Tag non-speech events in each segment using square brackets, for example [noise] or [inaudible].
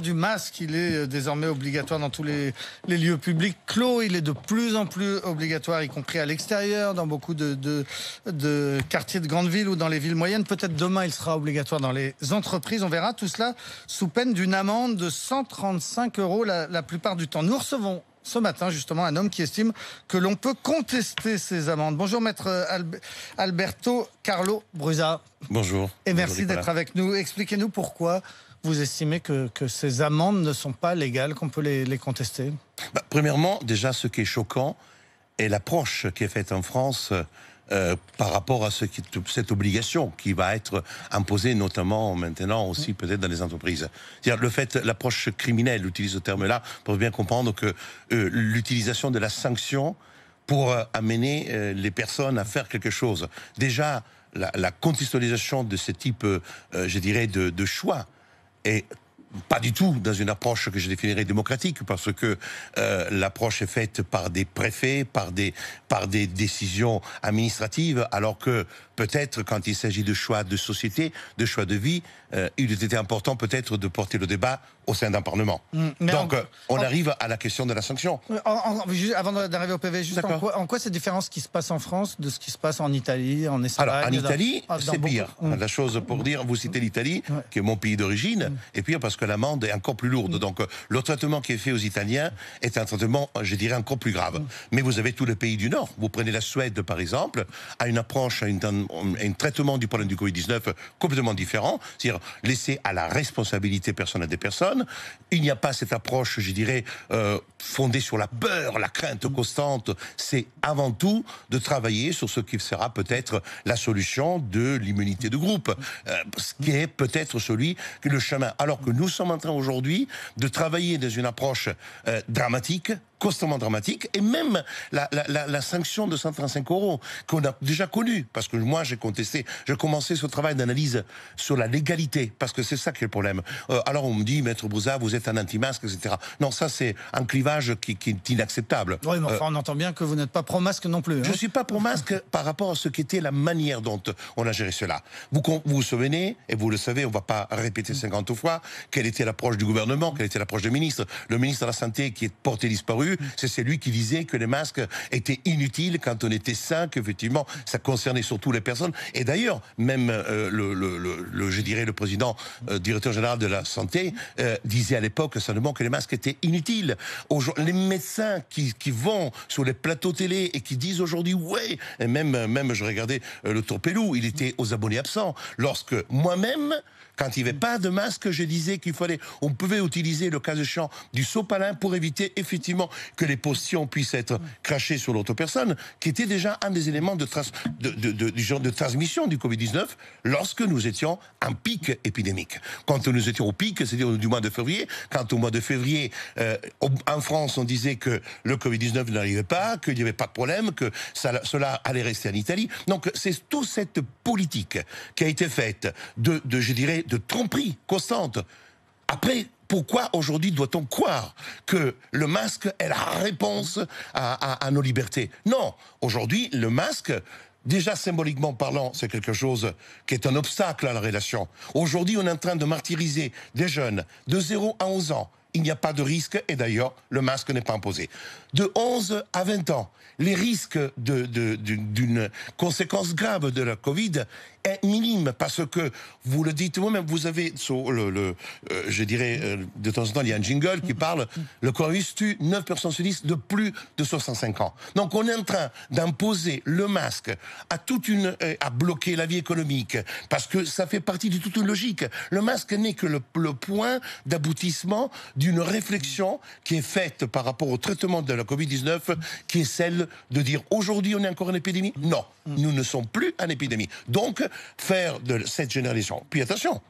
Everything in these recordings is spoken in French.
du masque, il est euh, désormais obligatoire dans tous les, lieux publics clos. Il est de plus en plus obligatoire, y compris à l'extérieur, dans beaucoup de, de, quartiers de grandes villes ou dans les villes moyennes. Peut-être demain, il sera obligatoire dans les entreprises. On verra tout cela sous peine d'une amende de 135 euros la, plupart du temps. Nous recevons ce matin justement un homme qui estime que l'on peut contester ces amendes. Bonjour maître euh, Alberto Carlo Brusa. Bonjour. Et merci d'être avec nous. Expliquez-nous pourquoi vous estimez que, que, ces amendes ne sont pas légales, qu'on peut les, contester bah, Premièrement, déjà, ce qui est choquant est l'approche qui est faite en France. Euh, par rapport à qui, cette obligation qui va être imposée notamment maintenant aussi peut-être dans les entreprises. C'est-à-dire le fait, l'approche criminelle utilise ce terme-là pour bien comprendre que euh, l'utilisation de la sanction pour euh, amener les personnes à faire quelque chose. Déjà, la, la contextualisation de ce type, je dirais, de, de choix et pas du tout dans une approche que je définirais démocratique, parce que euh, l'approche est faite par des préfets, par des, par des décisions administratives, alors que peut-être quand il s'agit de choix de société, de choix de vie, euh, il était important peut-être de porter le débat au sein d'un Parlement. Mm, Donc, euh, on arrive à la question de la sanction. Euh, avant d'arriver au PV, juste quoi, en quoi, cette différence qui se passe en France de ce qui se passe en Italie, en Espagne Alors, en Italie, ah, c'est pire. Mm. La chose pour dire, vous citez l'Italie, qui est mon pays d'origine, mm. et pire parce que l'amende est encore plus lourde. Donc, le traitement qui est fait aux Italiens est un traitement, je dirais, encore plus grave. Mais vous avez tous les pays du Nord. Vous prenez la Suède, par exemple, à une approche, un traitement du problème du Covid-19 complètement différent. C'est-à-dire, laisser à la responsabilité personnelle des personnes. Il n'y a pas cette approche, je dirais, euh, fondée sur la peur, la crainte constante. C'est avant tout de travailler sur ce qui sera peut-être la solution de l'immunité de groupe, euh, ce qui est peut-être celui, le chemin. Alors que nous sommes en train aujourd'hui de travailler dans une approche euh, dramatique, constamment dramatique, et même la, sanction de 135 euros qu'on a déjà connue, parce que moi j'ai contesté, j'ai commencé ce travail d'analyse sur la légalité, parce que c'est ça qui est le problème. Euh, alors on me dit, maître Broussard, vous êtes un anti-masque, etc. Non, ça c'est un clivage qui, est inacceptable. Oui, mais euh, enfin, on entend bien que vous n'êtes pas pro-masque non plus. Hein. je ne suis pas pro-masque [laughs] par rapport à ce qu'était la manière dont on a géré cela. Vous vous, vous souvenez, et vous le savez, on ne va pas répéter 50 fois, quelle était l'approche du gouvernement, quelle était l'approche des ministres. Le ministre de la Santé qui est porté disparu, c'est lui qui disait que les masques étaient inutiles quand on était sain, qu'effectivement, ça concernait surtout les personnes. Et d'ailleurs, même euh, le, je dirais, le président, euh, directeur général de la santé, euh, disait à l'époque seulement que les masques étaient inutiles. Les médecins qui, vont sur les plateaux télé et qui disent aujourd'hui, ouais, et même, même je regardais le Tourpelou, il était aux abonnés absents. Lorsque moi-même, quand il n'y avait pas de masque, je disais qu'il fallait, on pouvait utiliser le cas de champ du sopalin pour éviter effectivement que les potions puissent être crachées sur l'autre personne, qui était déjà un des éléments de, de, de, du genre de transmission du Covid-19 lorsque nous étions en pic épidémique. Quand nous étions au pic, c'est-à-dire du mois de février, quand au mois de février, euh, en France, on disait que le Covid-19 n'arrivait pas, qu'il n'y avait pas de problème, que ça, cela allait rester en Italie. Donc c'est toute cette politique qui a été faite de, de je dirais, de tromperie constante. Après, pourquoi aujourd'hui doit-on croire que le masque est la réponse à, à nos libertés Non, aujourd'hui, le masque, déjà symboliquement parlant, c'est quelque chose qui est un obstacle à la relation. Aujourd'hui, on est en train de martyriser des jeunes de 0 à 11 ans il n'y a pas de risque et d'ailleurs, le masque n'est pas imposé. De 11 à 20 ans, les risques d'une conséquence grave de la Covid est minime parce que, vous le dites vous-même, vous avez, le, euh, je dirais, euh, de temps en temps, il y a un jingle qui parle, le coronavirus tue 9 personnes sur de plus de 65 ans. Donc on est en train d'imposer le masque à toute une, euh, à bloquer la vie économique parce que ça fait partie de toute une logique. Le masque n'est que le, point d'aboutissement d'une réflexion qui est faite par rapport au traitement de la Covid-19, qui est celle de dire aujourd'hui on est encore en épidémie Non, hmm. nous ne sommes plus en épidémie. Donc, faire de cette génération... Puis attention,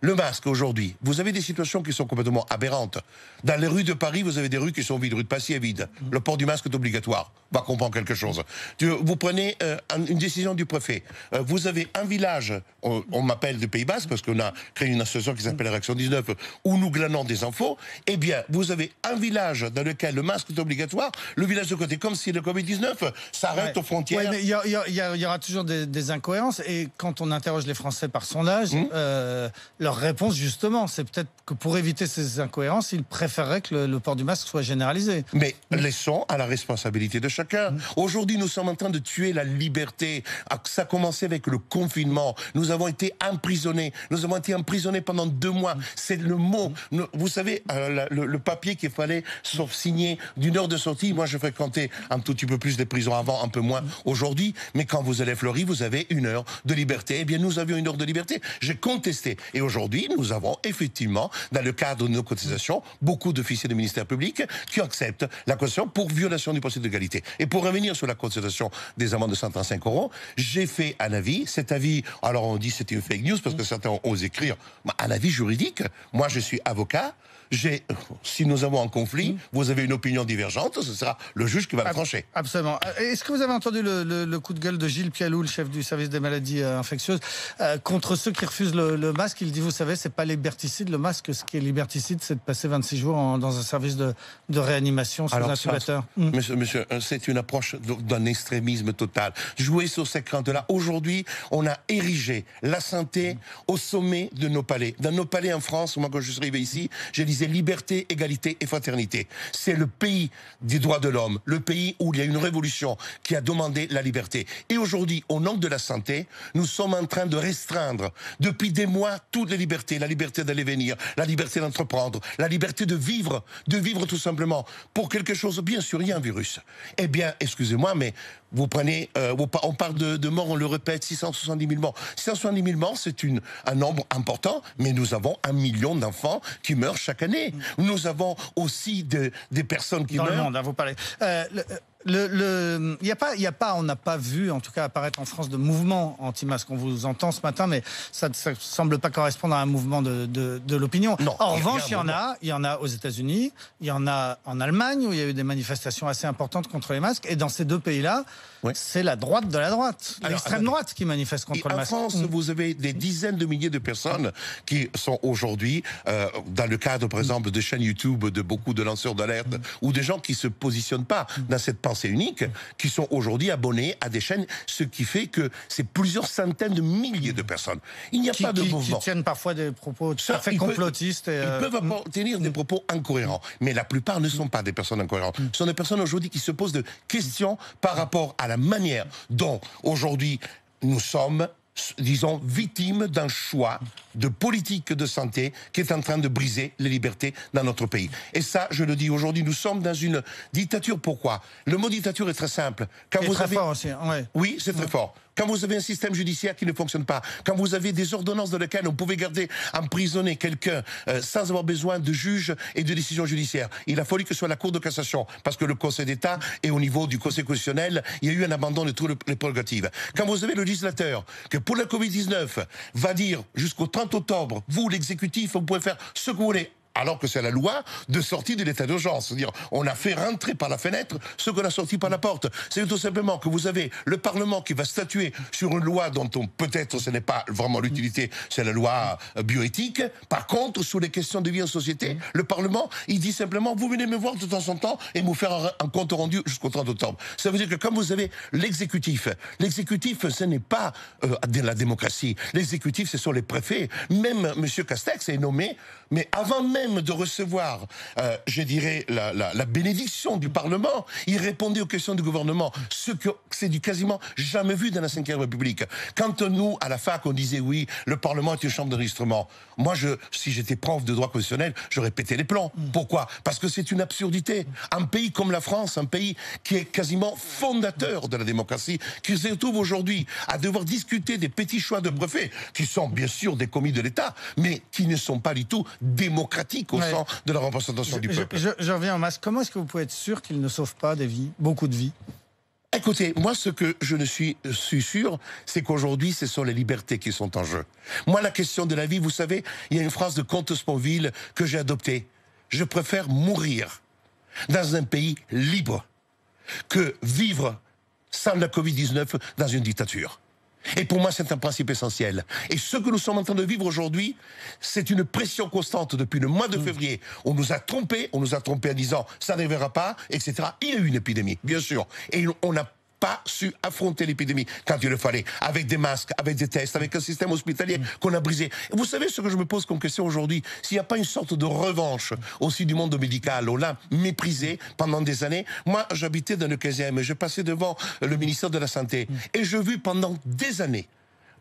le masque aujourd'hui, vous avez des situations qui sont complètement aberrantes. Dans les rues de Paris, vous avez des rues qui sont vides, rue de Passy est vide. Mhm. Le port du masque est obligatoire. On va comprendre quelque chose. Vous prenez euh, une décision du préfet. Euh, vous avez un village, on, m'appelle du Pays Basque parce qu'on a créé une association qui s'appelle Réaction 19 où nous glanons des infos. Eh bien, vous avez un village dans lequel le masque est obligatoire, le village de côté, comme si le Covid-19 s'arrête aux frontières. il y, y, aura toujours des, incohérences et quand on interroge les Français par sondage, âge... Mmh. Euh, leur réponse, justement, c'est peut-être que pour éviter ces incohérences, ils préféreraient que le, port du masque soit généralisé. Mais laissons à la responsabilité de chacun. Aujourd'hui, nous sommes en train de tuer la liberté. Ah, ça a commencé avec le confinement. Nous avons été emprisonnés. Nous avons été emprisonnés pendant deux mois. C'est le mot. Vous savez, euh, le, papier qu'il fallait signer d'une heure de sortie. Moi, je fréquentais un tout petit peu plus des prisons avant, un peu moins aujourd'hui. Mais quand vous allez à Fleury, vous avez une heure de liberté. Eh bien, nous avions une heure de liberté. J'ai contesté. Et aujourd'hui, aujourd'hui, nous avons effectivement, dans le cadre de nos cotisations, beaucoup d'officiers du ministère public qui acceptent la cotisation pour violation du principe d'égalité. Et pour revenir sur la cotisation des amendes de 135 euros, j'ai fait un avis. Cet avis, alors on dit c'était une fake news parce que certains osent écrire, un avis juridique. Moi, je suis avocat. J'ai, si nous avons un conflit, mm. vous avez une opinion divergente, ce sera le juge qui va le trancher. Absolument. Euh, est-ce que vous avez entendu le, coup de gueule de Gilles Pialou, le chef du service des maladies euh, infectieuses, euh, contre ceux qui refusent le, masque Il dit vous savez, c'est pas liberticide le masque. Ce qui est liberticide, c'est de passer 26 jours dans un service de, de réanimation sous un incubateur. Mm. Monsieur, c'est une approche d'un extrémisme total. Jouer sur ces craintes là Aujourd'hui, on a érigé la santé au sommet de nos palais. Dans nos palais en France, moi quand je suis arrivé ici, je disais liberté, égalité et fraternité. C'est le pays des droits de l'homme, le pays où il y a une révolution qui a demandé la liberté. Et aujourd'hui, au nom de la santé, nous sommes en train de restreindre depuis des mois toutes les liberté, la liberté d'aller venir, la liberté d'entreprendre, la liberté de vivre, de vivre tout simplement. Pour quelque chose, bien sûr, il y a un virus. Eh bien, excusez-moi, mais vous prenez, euh, on parle de, morts, on le répète, 670 000 morts. 670 000 morts, c'est un nombre important, mais nous avons un million d'enfants qui meurent chaque année. Mm. Nous avons aussi des personnes qui Dans meurent. Le monde, hein, vous parlez. Il euh, le... a pas, y a pas, on n'a pas vu, en tout cas, apparaître en France de mouvement anti-masque. On vous entend ce matin, mais ça ne semble pas correspondre à un mouvement de, de l'opinion. En revanche, il y en a, il y en a aux États-Unis, il y en a en Allemagne où il y a eu des manifestations assez importantes contre les masques. Et dans ces deux pays-là, c'est la droite de la droite, l'extrême droite qui manifeste contre le masque. En France, mm. vous avez des dizaines de milliers de personnes qui sont aujourd'hui, euh, dans le cadre par mm. exemple de chaînes YouTube, de beaucoup de lanceurs d'alerte, mm. ou des gens qui ne se positionnent pas dans cette pensée unique, qui sont aujourd'hui abonnés à des chaînes, ce qui fait que c'est plusieurs centaines de milliers de personnes. Il n'y a qui, pas de mouvement. Qui tiennent parfois des propos tout à fait complotistes. Ils peuvent euh, tenir des propos incohérents, mais la plupart ne sont pas des personnes incohérentes. Ce sont des personnes aujourd'hui qui se posent des questions par rapport à la manière dont aujourd'hui nous sommes disons, victimes d'un choix de politique de santé qui est en train de briser les libertés dans notre pays. Et ça, je le dis aujourd'hui, nous sommes dans une dictature. Pourquoi Le mot dictature est très simple. Quand vous avez... Hein, oui, c'est très fort quand vous avez un système judiciaire qui ne fonctionne pas, quand vous avez des ordonnances dans lesquelles on pouvait garder emprisonné quelqu'un euh, sans avoir besoin de juge et de décision judiciaire, il a fallu que ce soit la Cour de cassation, parce que le Conseil d'État et au niveau du Conseil constitutionnel, il y a eu un abandon de toutes les prérogatives. Quand vous avez le législateur, que pour la Covid-19, va dire jusqu'au 30 octobre, vous, l'exécutif, vous pouvez faire ce que vous voulez alors que c'est la loi de sortie de l'état d'urgence. C'est-à-dire, on a fait rentrer par la fenêtre ce qu'on a sorti par la porte. C'est tout simplement que vous avez le Parlement qui va statuer sur une loi dont peut-être ce n'est pas vraiment l'utilité, c'est la loi euh, bioéthique. Par contre, sur les questions de vie en société, mmh. le Parlement, il dit simplement, vous venez me voir de temps en temps et me faire un compte rendu jusqu'au 30 octobre. Ça veut dire que comme vous avez l'exécutif, l'exécutif, ce n'est pas euh, la démocratie. L'exécutif, ce sont les préfets. Même M. Castex est nommé, mais avant même de recevoir, euh, je dirais, la, bénédiction du Parlement, il répondait aux questions du gouvernement, ce que c'est du quasiment jamais vu dans la Ve République. Quand nous, à la fac, on disait oui, le Parlement est une chambre d'enregistrement, moi, je, si j'étais prof de droit constitutionnel, je répétais les plans. Mm. Pourquoi Parce que c'est une absurdité. Un pays comme la France, un pays qui est quasiment fondateur de la démocratie, qui se retrouve aujourd'hui à devoir discuter des petits choix de brevets, qui sont bien sûr des commis de l'État, mais qui ne sont pas du tout démocratiques au de la représentation du peuple. Je, reviens en masse. Comment est-ce que vous pouvez être sûr qu'il ne sauve pas des vies, beaucoup de vies Écoutez, moi, ce que je ne suis, suis sûr, c'est qu'aujourd'hui, ce sont les libertés qui sont en jeu. Moi, la question de la vie, vous savez, il y a une phrase de Comte Sponville que j'ai adoptée. Je préfère mourir dans un pays libre que vivre sans la Covid-19 dans une dictature. Et pour moi, c'est un principe essentiel. Et ce que nous sommes en train de vivre aujourd'hui, c'est une pression constante depuis le mois de mm. février. On nous a trompés, on nous a trompés en disant ça n'arrivera pas, etc. Il y a eu une épidémie, bien sûr. Et on n'a pas su affronter l'épidémie quand il le fallait, avec des masques, avec des tests, avec un système hospitalier mm. qu'on a brisé. Et vous savez ce que je me pose comme question aujourd'hui S'il n'y a pas une sorte de revanche aussi du monde médical, on l'a méprisé pendant des années. Moi, j'habitais dans le 15e, je passais devant le ministère de la Santé mm. et je vu pendant des années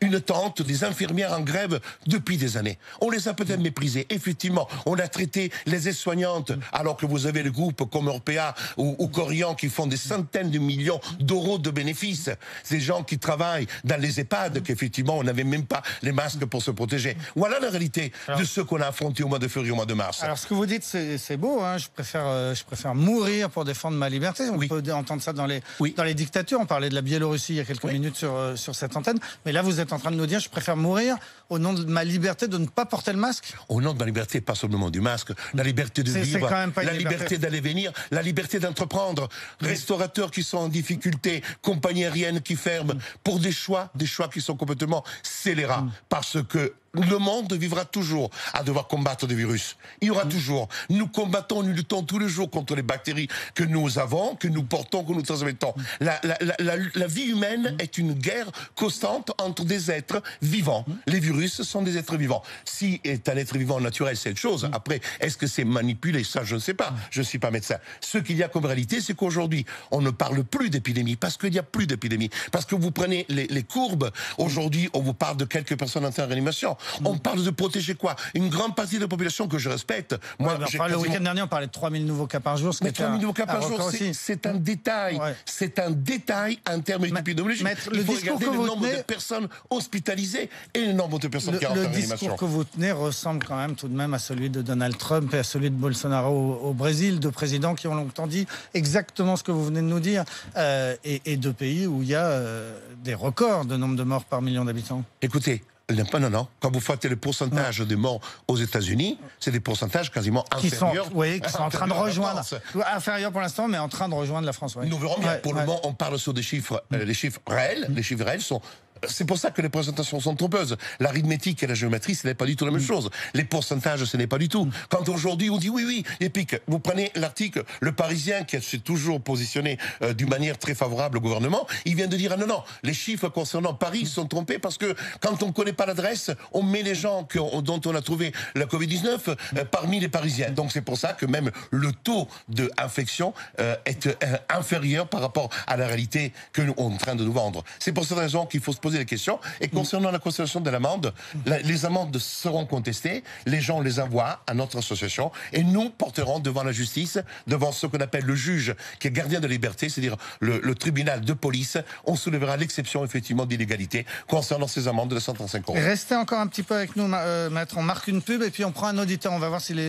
une tente, des infirmières en grève depuis des années. On les a peut-être méprisées, effectivement. On a traité les aides-soignantes, alors que vous avez le groupe comme Orpea ou, Corian qui font des centaines de millions d'euros de bénéfices. Ces gens qui travaillent dans les EHPAD, qu'effectivement, on n'avait même pas les masques pour se protéger. Voilà la réalité de ce qu'on a affronté au mois de février, au mois de mars. Alors, ce que vous dites, c'est beau. Hein. je, préfère, euh, je préfère mourir pour défendre ma liberté. On peut entendre ça dans les, dans les dictatures. On parlait de la Biélorussie il y a quelques minutes sur, euh, sur cette antenne. Mais là, vous avez en train de nous dire, je préfère mourir au nom de ma liberté de ne pas porter le masque Au nom de ma liberté, pas seulement du masque, la liberté de vivre, la liberté, d'aller venir, la liberté d'entreprendre, restaurateurs qui sont en difficulté, compagnies aériennes qui ferment, mm. pour des choix, des choix qui sont complètement scélérats, mm. parce que le monde vivra toujours à devoir combattre des virus. Il y aura mmh. toujours. Nous combattons, nous luttons tous les jours contre les bactéries que nous avons, que nous portons, que nous transmettons. Mmh. La, la, la, la vie humaine mmh. est une guerre constante entre des êtres vivants. Les virus sont des êtres vivants. Si est un être vivant naturel, c'est une chose. Après, est-ce que c'est manipulé Ça, je ne sais pas. Je ne suis pas médecin. Ce qu'il y a comme réalité, c'est qu'aujourd'hui, on ne parle plus d'épidémie parce qu'il n'y a plus d'épidémie. Parce que vous prenez les, courbes. Aujourd'hui, on vous parle de quelques personnes en réanimation. On parle de protéger quoi Une grande partie de la population que je respecte. Moi, Le week-end dernier, on parlait de 3000 nouveaux cas par jour. Ce mais 3000 nouveaux cas par jour, c'est un détail. C'est un détail en termes d'épidémiologie. le faut regarder le nombre de personnes hospitalisées et le nombre de personnes qui ont Le discours que vous tenez ressemble quand même tout de même à celui de Donald Trump et à celui de Bolsonaro au, Brésil, deux présidents qui ont longtemps dit exactement ce que vous venez de nous dire, euh, et, deux pays où il y a euh, des records de nombre de morts par million d'habitants. Écoutez, non, non, non. Quand vous faites le pourcentage des morts aux États-Unis, c'est des pourcentages quasiment inférieurs. qui sont en train de rejoindre. Inférieurs pour l'instant, mais en train de rejoindre la France. Nous verrons bien. pour le moment, on parle sur des chiffres, euh, mm. les chiffres réels. Les chiffres réels sont c'est pour ça que les présentations sont trompeuses. L'arithmétique et la géométrie, ce n'est pas du tout la même mm. chose. Les pourcentages, ce n'est pas du tout. Mm. Quand aujourd'hui on dit oui, oui, épique, vous prenez l'article, le Parisien qui s'est toujours positionné euh, d'une manière très favorable au gouvernement, il vient de dire ah non, non, les chiffres concernant Paris sont trompés parce que quand on ne connaît pas l'adresse, on met les gens dont on a trouvé la Covid-19 euh, parmi les Parisiens. Donc c'est pour ça que même le taux d'infection euh, est inférieur par rapport à la réalité que nous en train de nous vendre. C'est pour cette raison qu'il faut se poser les questions. Et concernant la constitution de l'amende, les amendes seront contestées, les gens les envoient à notre association et nous porterons devant la justice, devant ce qu'on appelle le juge qui est gardien de liberté, c'est-à-dire le, tribunal de police, on soulèvera l'exception effectivement d'illégalité concernant ces amendes de 135 euros. Restez encore un petit peu avec nous, euh, maître. On marque une pub et puis on prend un auditeur. On va voir si les